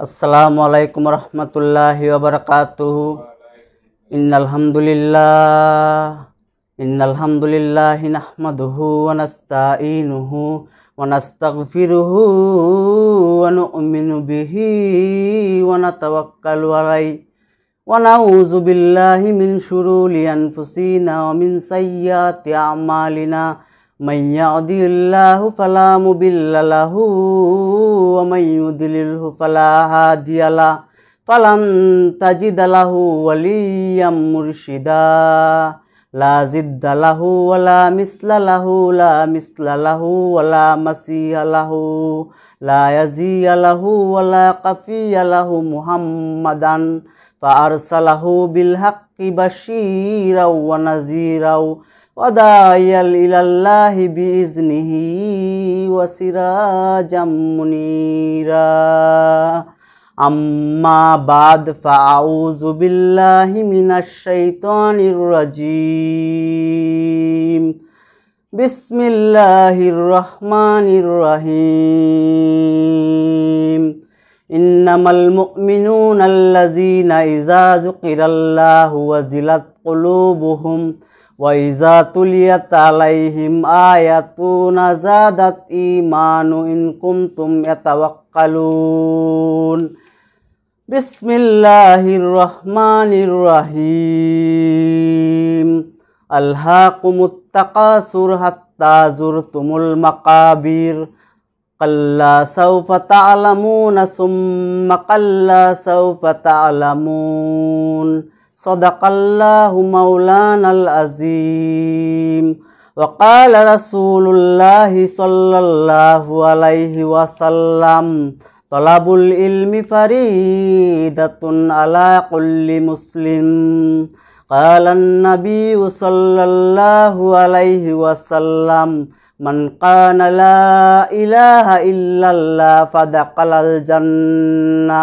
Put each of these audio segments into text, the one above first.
السلام عليكم ورحمة الله وبركاته إن الحمد لله إن الحمد لله نحمده ونستعينه ونستغفره ونؤمن به ونتوكل عليه ونعوذ بالله من شرور أنفسنا ومن سيئات أعمالنا من يهد الله فلا مبل له ومن يدلله فلا هادي له فلن تجد له وليا مرشدا لا زد له ولا مثل له لا مثل له ولا مسيح له لا يزي له ولا قفي له محمدا فأرسله بالحق بشيرا ونذيرا وداعيا إلى الله بإذنه وسراجا منيرا أما بعد فأعوذ بالله من الشيطان الرجيم بسم الله الرحمن الرحيم إنما المؤمنون الذين إذا ذكر الله وزلت قلوبهم وإذا تليت عليهم آياتنا زادت إيمان إن كنتم يتوكلون بسم الله الرحمن الرحيم ألهاكم التقاصر حتى زرتم المقابر كلا سوف تعلمون ثم كلا سوف تعلمون صدق الله مولانا العظيم وقال رسول الله صلى الله عليه وسلم طلب العلم فريدة على كل مسلم قال النبي صلى الله عليه وسلم من كان لا إله إلا الله فدخل الجنة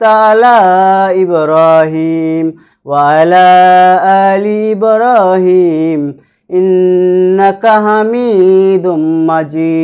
باركت على إبراهيم وعلى آل إبراهيم إنك حميد مجيد